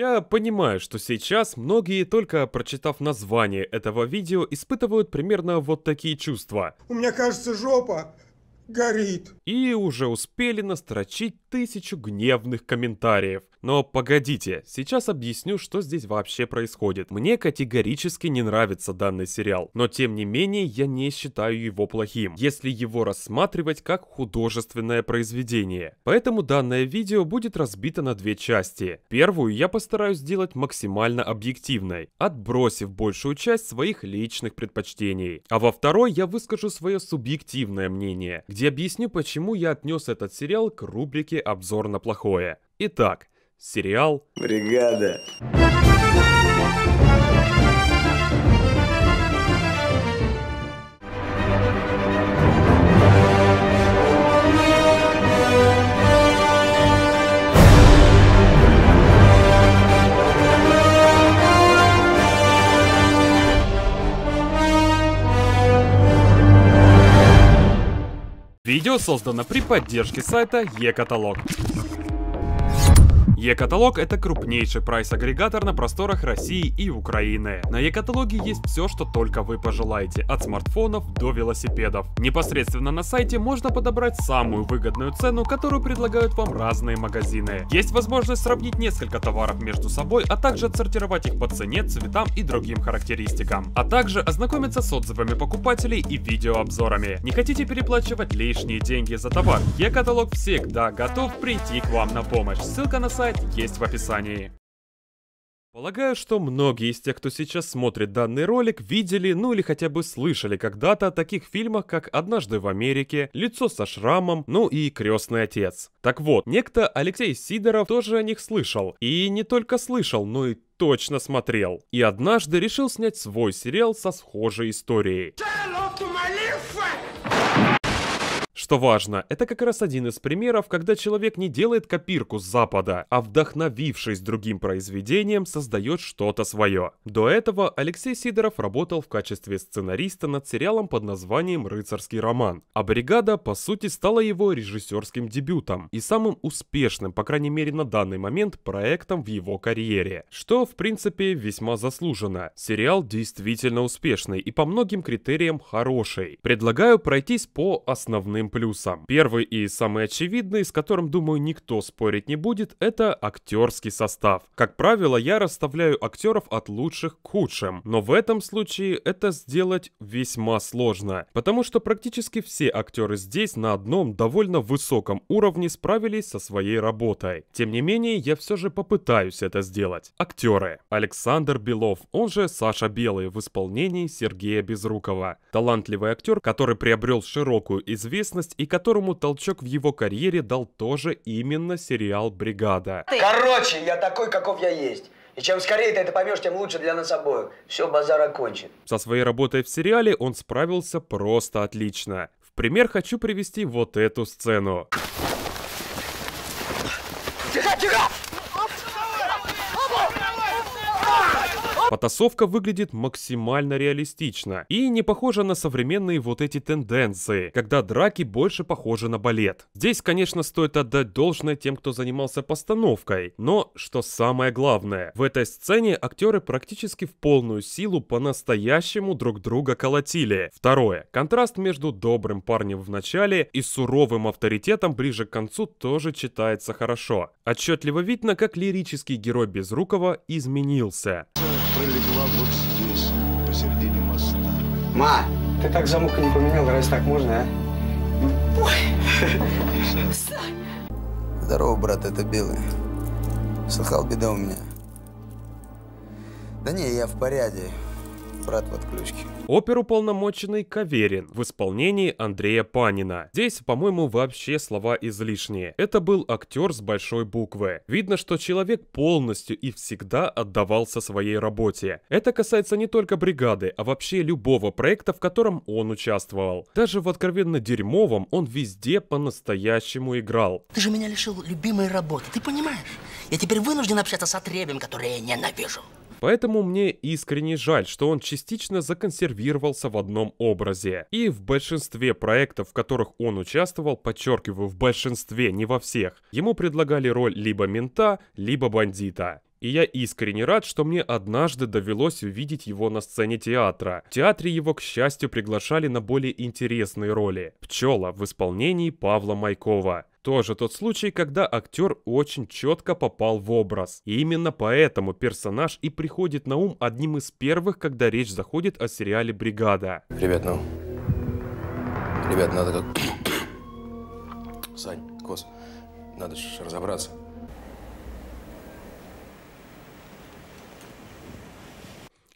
Я понимаю, что сейчас многие, только прочитав название этого видео, испытывают примерно вот такие чувства. У меня кажется жопа горит. И уже успели настрочить тысячу гневных комментариев. Но погодите, сейчас объясню, что здесь вообще происходит. Мне категорически не нравится данный сериал, но тем не менее я не считаю его плохим, если его рассматривать как художественное произведение. Поэтому данное видео будет разбито на две части. Первую я постараюсь сделать максимально объективной, отбросив большую часть своих личных предпочтений. А во второй я выскажу свое субъективное мнение, где объясню, почему я отнес этот сериал к рубрике «Обзор на плохое». Итак, сериал «Бригада». Видео создано при поддержке сайта e-каталог. Е-каталог e — это крупнейший прайс-агрегатор на просторах России и Украины. На Е-каталоге e есть все, что только вы пожелаете, от смартфонов до велосипедов. Непосредственно на сайте можно подобрать самую выгодную цену, которую предлагают вам разные магазины. Есть возможность сравнить несколько товаров между собой, а также отсортировать их по цене, цветам и другим характеристикам. А также ознакомиться с отзывами покупателей и видеообзорами. Не хотите переплачивать лишние деньги за товар? Е-каталог e всегда готов прийти к вам на помощь. Ссылка на сайт сайт есть в описании. Полагаю, что многие из тех, кто сейчас смотрит данный ролик, видели, ну или хотя бы слышали когда-то о таких фильмах, как «Однажды в Америке», «Лицо со шрамом», ну и «Крестный отец». Так вот, некто Алексей Сидоров тоже о них слышал. И не только слышал, но и точно смотрел. И однажды решил снять свой сериал со схожей историей. Шерлок! Что важно, это как раз один из примеров, когда человек не делает копирку с Запада, а вдохновившись другим произведением, создает что-то свое. До этого Алексей Сидоров работал в качестве сценариста над сериалом под названием «Рыцарский роман», а «Бригада» по сути стала его режиссерским дебютом и самым успешным, по крайней мере на данный момент, проектом в его карьере, что в принципе весьма заслуженно. Сериал действительно успешный и по многим критериям хороший. Предлагаю пройтись по основным большим плюсам. Первый и самый очевидный, с которым, думаю, никто спорить не будет, это актерский состав. Как правило, я расставляю актеров от лучших к худшим, но в этом случае это сделать весьма сложно, потому что практически все актеры здесь на одном довольно высоком уровне справились со своей работой. Тем не менее, я все же попытаюсь это сделать. Актеры. Александр Белов, он же Саша Белый в исполнении Сергея Безрукова. Талантливый актер, который приобрел широкую известность известность и которому толчок в его карьере дал тоже именно сериал «Бригада». Короче, я такой, каков я есть. И чем скорее ты это поймешь, тем лучше для нас обоих. Все, базар окончен. Со своей работой в сериале он справился просто отлично. В пример хочу привести вот эту сцену. Потасовка выглядит максимально реалистично и не похожа на современные вот эти тенденции, когда драки больше похожи на балет. Здесь, конечно, стоит отдать должное тем, кто занимался постановкой, но, что самое главное, в этой сцене актеры практически в полную силу по-настоящему друг друга колотили. Второе. Контраст между добрым парнем в начале и суровым авторитетом ближе к концу тоже читается хорошо. Отчетливо видно, как лирический герой Безрукова изменился пролегла вот здесь, посередине моста. Ма, ты так замок не поменял, раз так можно, а? Ой. Здорово, брат, это Белый. Слыхал, беда у меня. Да не, я в порядке брат в отключке. Оперуполномоченный Каверин в исполнении Андрея Панина. Здесь, по-моему, вообще слова излишние. Это был актер с большой буквы. Видно, что человек полностью и всегда отдавался своей работе. Это касается не только бригады, а вообще любого проекта, в котором он участвовал. Даже в откровенно дерьмовом он везде по-настоящему играл. Ты же меня лишил любимой работы, ты понимаешь? Я теперь вынужден общаться с отребием, который я ненавижу. Поэтому мне искренне жаль, что он частично законсервировался в одном образе. И в большинстве проектов, в которых он участвовал, подчеркиваю, в большинстве, не во всех, ему предлагали роль либо мента, либо бандита. И я искренне рад, что мне однажды довелось увидеть его на сцене театра. В театре его, к счастью, приглашали на более интересные роли. «Пчела» в исполнении Павла Майкова. Тоже тот случай, когда актер очень четко попал в образ. И именно поэтому персонаж и приходит на ум одним из первых, когда речь заходит о сериале «Бригада». Ребят, ну... Ребят, надо как... Сань, Кос, надо же разобраться.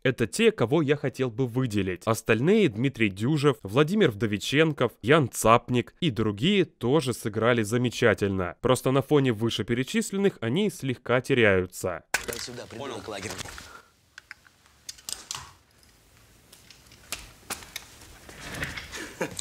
Это те, кого я хотел бы выделить. Остальные Дмитрий Дюжев, Владимир Вдовиченков, Ян Цапник и другие тоже сыграли замечательно. Просто на фоне вышеперечисленных они слегка теряются. Дай сюда, придурок к лагерю.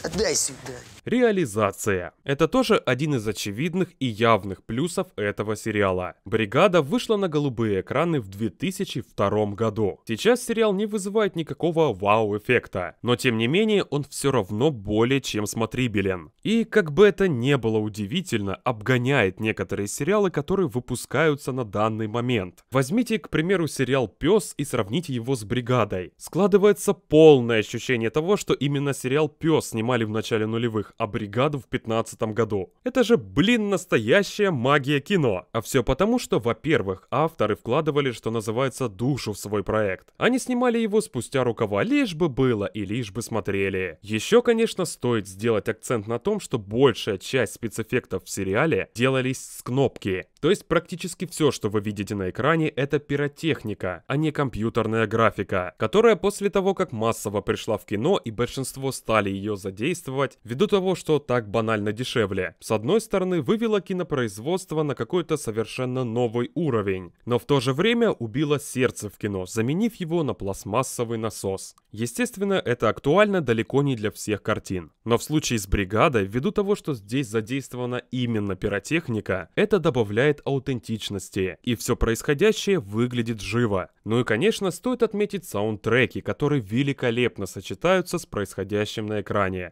Отдай сюда. Реализация. Это тоже один из очевидных и явных плюсов этого сериала. «Бригада» вышла на голубые экраны в 2002 году. Сейчас сериал не вызывает никакого вау-эффекта, но тем не менее он все равно более чем смотрибелен. И, как бы это не было удивительно, обгоняет некоторые сериалы, которые выпускаются на данный момент. Возьмите, к примеру, сериал «Пес» и сравните его с «Бригадой». Складывается полное ощущение того, что именно сериал «Пес» снимали в начале нулевых, их бригаду в 15 году. Это же, блин, настоящая магия кино. А все потому, что, во-первых, авторы вкладывали, что называется, душу в свой проект. Они снимали его спустя рукава, лишь бы было и лишь бы смотрели. Еще, конечно, стоит сделать акцент на том, что большая часть спецэффектов в сериале делались с кнопки. То есть практически все, что вы видите на экране, это пиротехника, а не компьютерная графика, которая после того, как массово пришла в кино и большинство стали ее задействовать, ввиду того, того, что так банально дешевле, с одной стороны вывело кинопроизводство на какой-то совершенно новый уровень, но в то же время убило сердце в кино, заменив его на пластмассовый насос. Естественно, это актуально далеко не для всех картин. Но в случае с бригадой, ввиду того, что здесь задействована именно пиротехника, это добавляет аутентичности, и все происходящее выглядит живо. Ну и, конечно, стоит отметить саундтреки, которые великолепно сочетаются с происходящим на экране.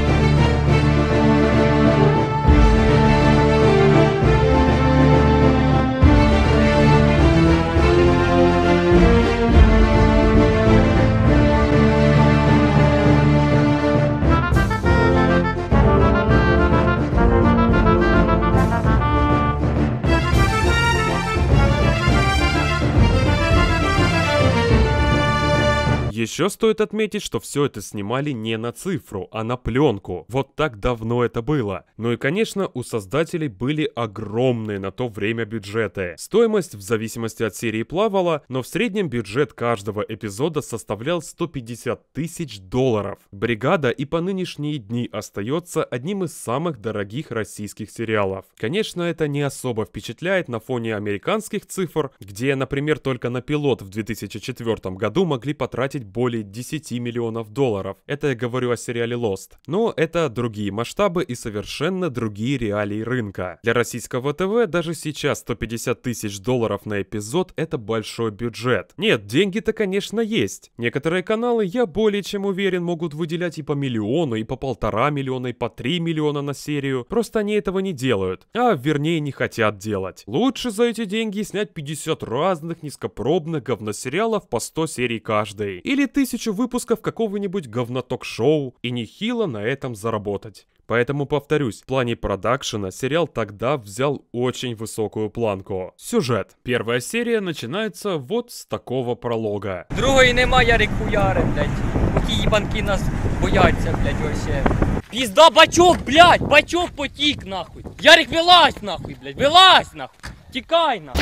Еще стоит отметить, что все это снимали не на цифру, а на пленку. Вот так давно это было. Ну и конечно, у создателей были огромные на то время бюджеты. Стоимость в зависимости от серии плавала, но в среднем бюджет каждого эпизода составлял 150 тысяч долларов. Бригада и по нынешние дни остается одним из самых дорогих российских сериалов. Конечно, это не особо впечатляет на фоне американских цифр, где, например, только на пилот в 2004 году могли потратить более более 10 миллионов долларов. Это я говорю о сериале Lost. Но это другие масштабы и совершенно другие реалии рынка. Для российского ТВ даже сейчас 150 тысяч долларов на эпизод – это большой бюджет. Нет, деньги-то, конечно, есть. Некоторые каналы, я более чем уверен, могут выделять и по миллиону, и по полтора миллиона, и по три миллиона на серию. Просто они этого не делают. А, вернее, не хотят делать. Лучше за эти деньги снять 50 разных низкопробных говносериалов по 100 серий каждый. Или тысячу выпусков какого-нибудь говноток-шоу и нехило на этом заработать. Поэтому, повторюсь, в плане продакшена сериал тогда взял очень высокую планку. Сюжет. Первая серия начинается вот с такого пролога. Другой нема, Ярик хуяри, блядь. Какие ебанки нас боятся, блядь, вообще. Пизда, бачок, блядь, бачок потик, нахуй. Ярик, вилазь, нахуй, блядь, вилазь, нахуй. Тікай, нахуй.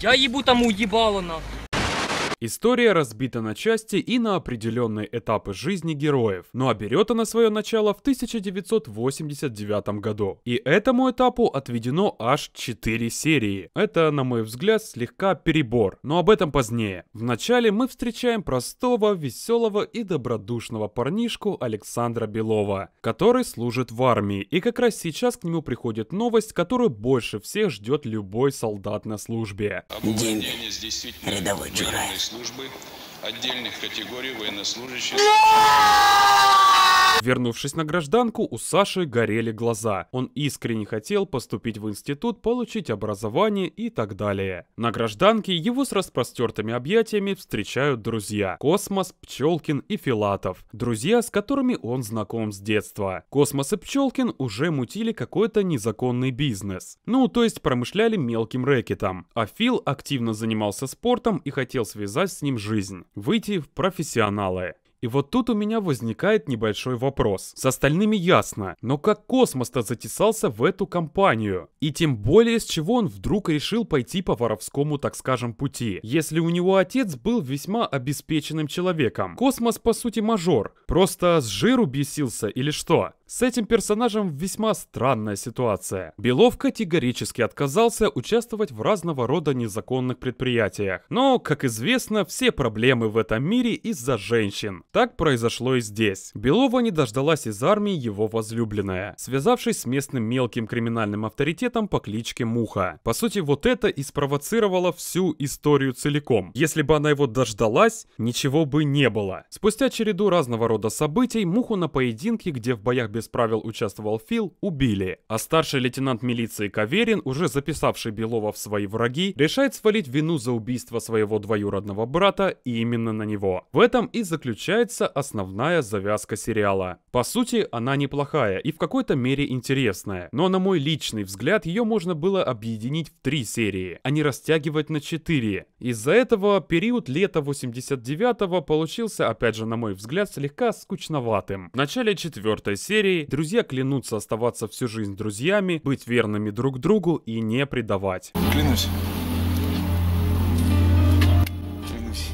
Я ебу там уебало, нахуй. История разбита на части и на определенные этапы жизни героев, но берет она свое начало в 1989 году. И этому этапу отведено аж 4 серии. Это, на мой взгляд, слегка перебор, но об этом позднее. Вначале мы встречаем простого, веселого и добродушного парнишку Александра Белова, который служит в армии, и как раз сейчас к нему приходит новость, которую больше всех ждет любой солдат на службе. День, рядовой джурай службы отдельных категорий военнослужащих. Вернувшись на гражданку, у Саши горели глаза. Он искренне хотел поступить в институт, получить образование и так далее. На гражданке его с распростертыми объятиями встречают друзья. Космос, Пчелкин и Филатов. Друзья, с которыми он знаком с детства. Космос и Пчелкин уже мутили какой-то незаконный бизнес. Ну, то есть промышляли мелким рэкетом. А Фил активно занимался спортом и хотел связать с ним жизнь. Выйти в профессионалы. И вот тут у меня возникает небольшой вопрос. С остальными ясно, но как Космос-то затесался в эту компанию? И тем более, с чего он вдруг решил пойти по воровскому, так скажем, пути, если у него отец был весьма обеспеченным человеком? Космос, по сути, мажор, просто с жиру бесился или что? С этим персонажем весьма странная ситуация. Белов категорически отказался участвовать в разного рода незаконных предприятиях. Но, как известно, все проблемы в этом мире из-за женщин. Так произошло и здесь. Белова не дождалась из армии его возлюбленная, связавшись с местным мелким криминальным авторитетом по кличке Муха. По сути, вот это и спровоцировало всю историю целиком. Если бы она его дождалась, ничего бы не было. Спустя череду разного рода событий, Муху на поединке, где в боях без правил участвовал Фил, убили, а старший лейтенант милиции Каверин, уже записавший Белова в свои враги, решает свалить вину за убийство своего двоюродного брата именно на него. В этом и заключается основная завязка сериала. По сути, она неплохая и в какой-то мере интересная, но на мой личный взгляд ее можно было объединить в три серии, а не растягивать на четыре. Из-за этого период лета 89-го получился, опять же, на мой взгляд, слегка скучноватым. В начале четвертой серии серии друзья клянутся оставаться всю жизнь друзьями, быть верными друг другу и не предавать. Клянусь. Клянусь.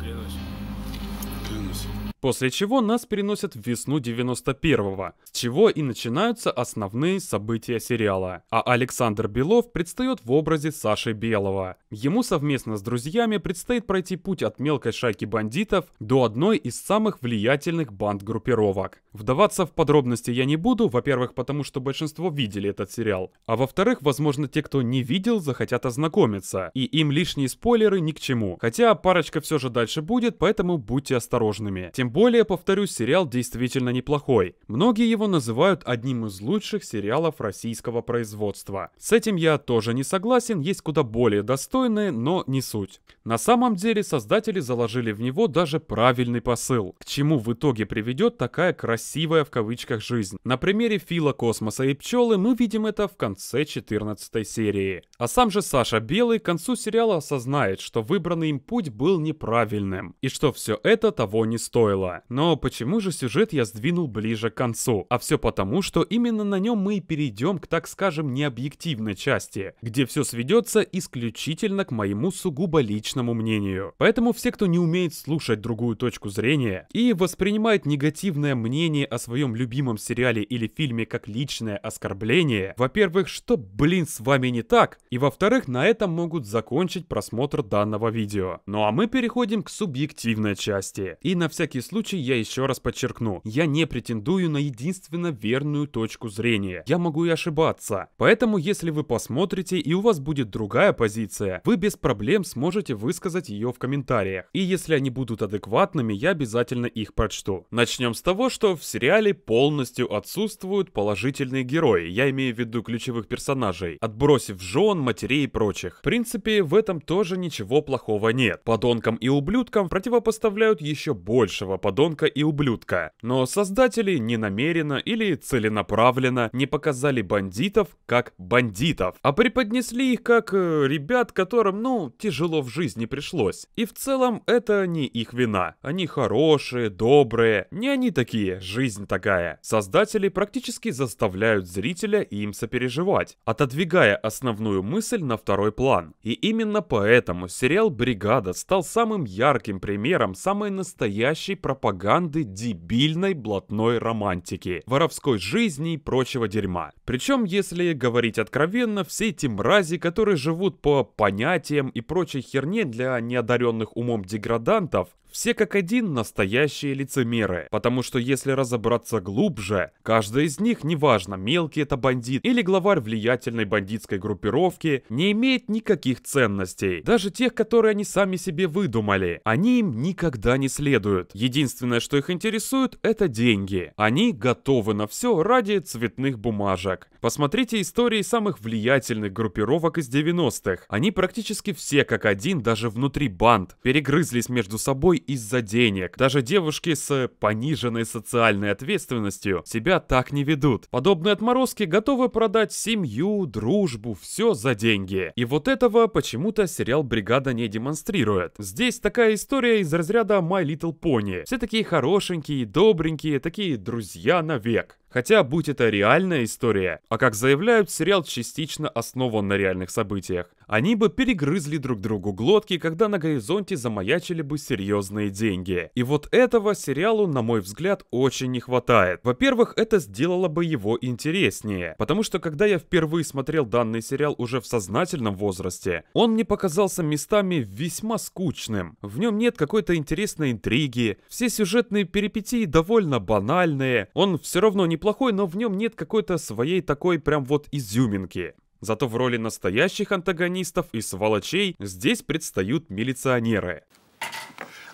Клянусь. После чего нас переносят в весну 91-го, с чего и начинаются основные события сериала. А Александр Белов предстает в образе Саши Белого. Ему совместно с друзьями предстоит пройти путь от мелкой шайки бандитов до одной из самых влиятельных банд-группировок. Вдаваться в подробности я не буду, во-первых, потому что большинство видели этот сериал, а во-вторых, возможно, те, кто не видел, захотят ознакомиться, и им лишние спойлеры ни к чему. Хотя парочка все же дальше будет, поэтому будьте осторожными. Тем более, повторюсь, сериал действительно неплохой. Многие его называют одним из лучших сериалов российского производства. С этим я тоже не согласен, есть куда более достойные, но не суть. На самом деле создатели заложили в него даже правильный посыл, к чему в итоге приведет такая красивая в кавычках жизнь. На примере Фила Космоса и Пчелы мы видим это в конце 14 серии. А сам же Саша Белый к концу сериала осознает, что выбранный им путь был неправильным, и что все это того не стоило дела. Но почему же сюжет я сдвинул ближе к концу? А все потому, что именно на нем мы и перейдем к, так скажем, необъективной части, где все сведется исключительно к моему сугубо личному мнению. Поэтому все, кто не умеет слушать другую точку зрения и воспринимает негативное мнение о своем любимом сериале или фильме как личное оскорбление, во-первых, что, блин, с вами не так, и во-вторых, на этом могут закончить просмотр данного видео. Ну а мы переходим к субъективной части. И на всякий случай случай я еще раз подчеркну, я не претендую на единственно верную точку зрения. Я могу и ошибаться. Поэтому, если вы посмотрите и у вас будет другая позиция, вы без проблем сможете высказать ее в комментариях. И если они будут адекватными, я обязательно их прочту. Начнем с того, что в сериале полностью отсутствуют положительные герои, я имею в виду ключевых персонажей, отбросив жен, матерей и прочих. В принципе, в этом тоже ничего плохого нет. Подонкам и ублюдкам противопоставляют еще большего подонка и ублюдка. Но создатели не намеренно или целенаправленно не показали бандитов как бандитов, а преподнесли их как э, ребят, которым, ну, тяжело в жизни пришлось. И в целом это не их вина. Они хорошие, добрые, не они такие, жизнь такая. Создатели практически заставляют зрителя им сопереживать, отодвигая основную мысль на второй план. И именно поэтому сериал «Бригада» стал самым ярким примером самой настоящей пропаганды дебильной блатной романтики, воровской жизни и прочего дерьма. Причем, если говорить откровенно, все эти мрази, которые живут по понятиям и прочей херне для неодаренных умом деградантов, все как один настоящие лицемеры, потому что если разобраться глубже, каждый из них, неважно, мелкий это бандит или главарь влиятельной бандитской группировки, не имеет никаких ценностей, даже тех, которые они сами себе выдумали, они им никогда не следуют. Единственное, что их интересует, это деньги. Они готовы на все ради цветных бумажек. Посмотрите истории самых влиятельных группировок из 90-х. Они практически все как один, даже внутри банд, перегрызлись между собой из-за денег. Даже девушки с пониженной социальной ответственностью себя так не ведут. Подобные отморозки готовы продать семью, дружбу, все за деньги. И вот этого почему-то сериал «Бригада» не демонстрирует. Здесь такая история из разряда My Little Pony. Все такие хорошенькие, добренькие, такие друзья навек. Хотя, будь это реальная история, а как заявляют, сериал частично основан на реальных событиях, они бы перегрызли друг другу глотки, когда на горизонте замаячили бы серьезные деньги. И вот этого сериалу, на мой взгляд, очень не хватает. Во-первых, это сделало бы его интереснее, потому что когда я впервые смотрел данный сериал уже в сознательном возрасте, он мне показался местами весьма скучным. В нем нет какой-то интересной интриги, все сюжетные перипетии довольно банальные, он все равно не неплохой, но в нем нет какой-то своей такой прям вот изюминки. Зато в роли настоящих антагонистов и сволочей здесь предстают милиционеры.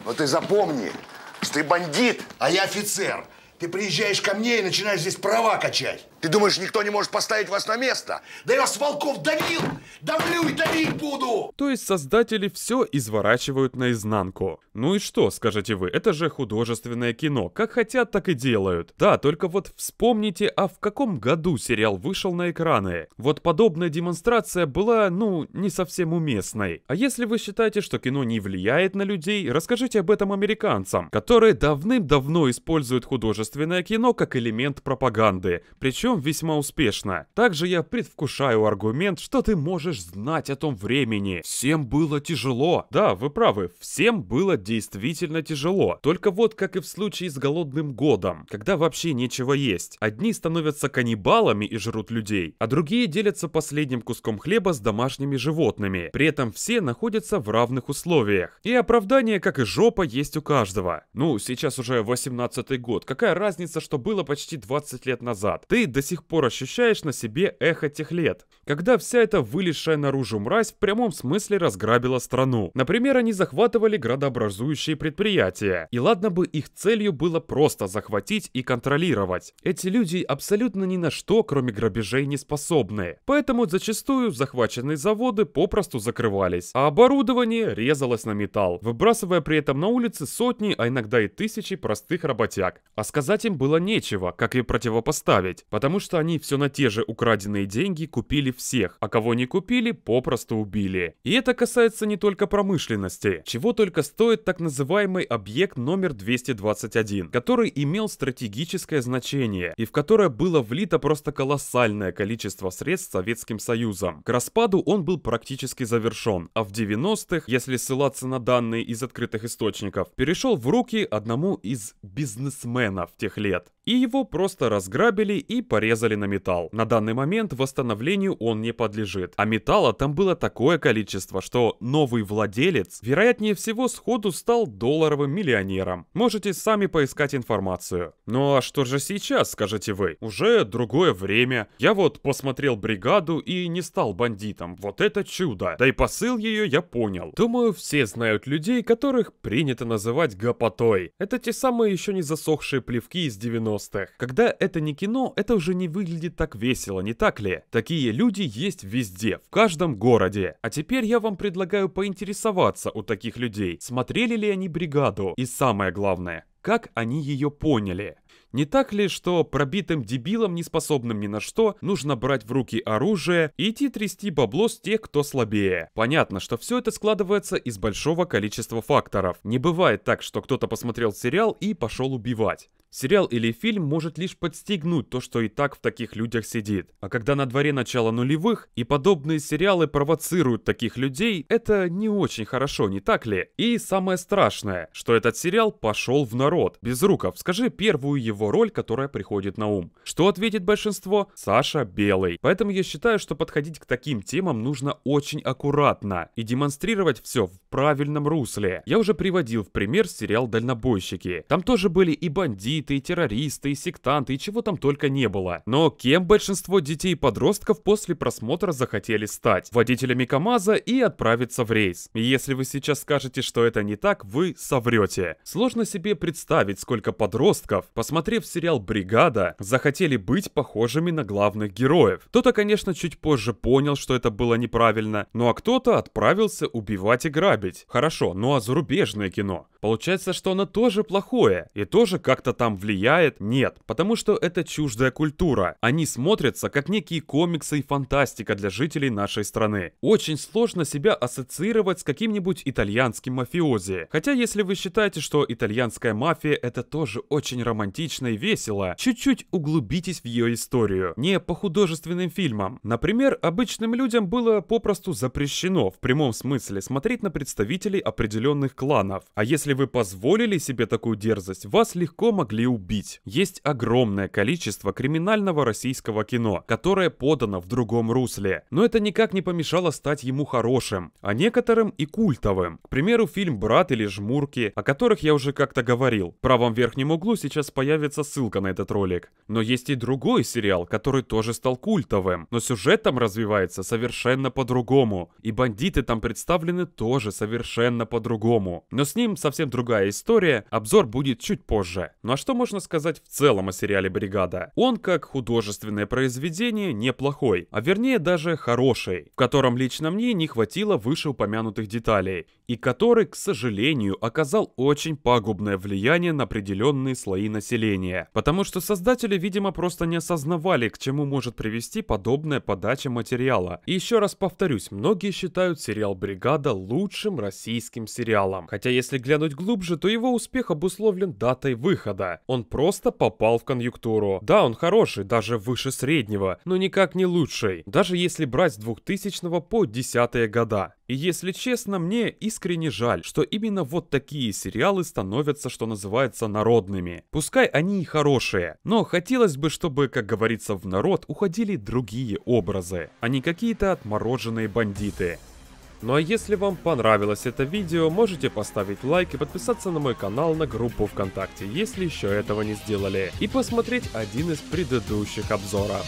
Но ты запомни, что ты бандит, а я офицер. Ты приезжаешь ко мне и начинаешь здесь права качать. Ты думаешь, никто не может поставить вас на место? Да я с волков давил! Давлю и давить буду! То есть создатели все изворачивают наизнанку. Ну и что, скажете вы, это же художественное кино. Как хотят, так и делают. Да, только вот вспомните, а в каком году сериал вышел на экраны? Вот подобная демонстрация была, ну, не совсем уместной. А если вы считаете, что кино не влияет на людей, расскажите об этом американцам, которые давным-давно используют художественное кино как элемент пропаганды. Причем причем весьма успешно. Также я предвкушаю аргумент, что ты можешь знать о том времени. Всем было тяжело. Да, вы правы, всем было действительно тяжело. Только вот как и в случае с голодным годом, когда вообще нечего есть. Одни становятся каннибалами и жрут людей, а другие делятся последним куском хлеба с домашними животными. При этом все находятся в равных условиях. И оправдание, как и жопа, есть у каждого. Ну, сейчас уже 18 год. Какая разница, что было почти 20 лет назад? Ты до сих пор ощущаешь на себе эхо тех лет, когда вся эта вылезшая наружу мразь в прямом смысле разграбила страну. Например, они захватывали градообразующие предприятия, и ладно бы их целью было просто захватить и контролировать. Эти люди абсолютно ни на что, кроме грабежей, не способны, поэтому зачастую захваченные заводы попросту закрывались, а оборудование резалось на металл, выбрасывая при этом на улице сотни, а иногда и тысячи простых работяг. А сказать им было нечего, как и противопоставить, потому потому что они все на те же украденные деньги купили всех, а кого не купили, попросту убили. И это касается не только промышленности, чего только стоит так называемый объект номер 221, который имел стратегическое значение и в которое было влито просто колоссальное количество средств Советским Союзом. К распаду он был практически завершен, а в 90-х, если ссылаться на данные из открытых источников, перешел в руки одному из бизнесменов тех лет и его просто разграбили и порезали на металл. На данный момент восстановлению он не подлежит, а металла там было такое количество, что новый владелец, вероятнее всего, сходу стал долларовым миллионером. Можете сами поискать информацию. Ну а что же сейчас, скажете вы? Уже другое время. Я вот посмотрел «Бригаду» и не стал бандитом. Вот это чудо. Да и посыл ее я понял. Думаю, все знают людей, которых принято называть гопотой. Это те самые еще не засохшие плевки из 90 90-х. Когда это не кино, это уже не выглядит так весело, не так ли? Такие люди есть везде, в каждом городе. А теперь я вам предлагаю поинтересоваться у таких людей, смотрели ли они «Бригаду» и самое главное, как они ее поняли. Не так ли, что пробитым дебилам, не способным ни на что, нужно брать в руки оружие и идти трясти бабло с тех, кто слабее? Понятно, что все это складывается из большого количества факторов. Не бывает так, что кто-то посмотрел сериал и пошел убивать. Сериал или фильм может лишь подстегнуть то, что и так в таких людях сидит. А когда на дворе начало нулевых, и подобные сериалы провоцируют таких людей, это не очень хорошо, не так ли? И самое страшное, что этот сериал пошел в народ. Без руков, скажи первую его роль, которая приходит на ум. Что ответит большинство? Саша Белый. Поэтому я считаю, что подходить к таким темам нужно очень аккуратно и демонстрировать все в правильном русле. Я уже приводил в пример сериал «Дальнобойщики». Там тоже были и бандиты, бандиты, и террористы, и сектанты, и чего там только не было. Но кем большинство детей и подростков после просмотра захотели стать? Водителями КамАЗа и отправиться в рейс. Если вы сейчас скажете, что это не так, вы соврете. Сложно себе представить, сколько подростков, посмотрев сериал «Бригада», захотели быть похожими на главных героев. Кто-то, конечно, чуть позже понял, что это было неправильно, ну а кто-то отправился убивать и грабить. Хорошо, ну а зарубежное кино? Получается, что оно тоже плохое, и тоже как-то там сам влияет? Нет, потому что это чуждая культура. Они смотрятся как некие комиксы и фантастика для жителей нашей страны. Очень сложно себя ассоциировать с каким-нибудь итальянским мафиози. Хотя если вы считаете, что итальянская мафия это тоже очень романтично и весело, чуть-чуть углубитесь в ее историю. Не по художественным фильмам. Например, обычным людям было попросту запрещено в прямом смысле смотреть на представителей определенных кланов. А если вы позволили себе такую дерзость, вас легко могли могли убить. Есть огромное количество криминального российского кино, которое подано в другом русле, но это никак не помешало стать ему хорошим, а некоторым и культовым. К примеру, фильм «Брат» или «Жмурки», о которых я уже как-то говорил. В правом верхнем углу сейчас появится ссылка на этот ролик. Но есть и другой сериал, который тоже стал культовым, но сюжет там развивается совершенно по-другому, и бандиты там представлены тоже совершенно по-другому. Но с ним совсем другая история, обзор будет чуть позже. Ну а что что можно сказать в целом о сериале «Бригада»? Он, как художественное произведение, неплохой, а вернее даже хороший, в котором лично мне не хватило вышеупомянутых деталей, и который, к сожалению, оказал очень пагубное влияние на определенные слои населения, потому что создатели, видимо, просто не осознавали, к чему может привести подобная подача материала. И еще раз повторюсь, многие считают сериал «Бригада» лучшим российским сериалом, хотя если глянуть глубже, то его успех обусловлен датой выхода. Он просто попал в конъюнктуру. Да, он хороший, даже выше среднего, но никак не лучший. Даже если брать с 2000 по 10 года. И если честно, мне искренне жаль, что именно вот такие сериалы становятся, что называется, народными. Пускай они и хорошие, но хотелось бы, чтобы, как говорится, в народ уходили другие образы, а не какие-то отмороженные бандиты. Ну а если вам понравилось это видео, можете поставить лайк и подписаться на мой канал на группу ВКонтакте, если еще этого не сделали, и посмотреть один из предыдущих обзоров.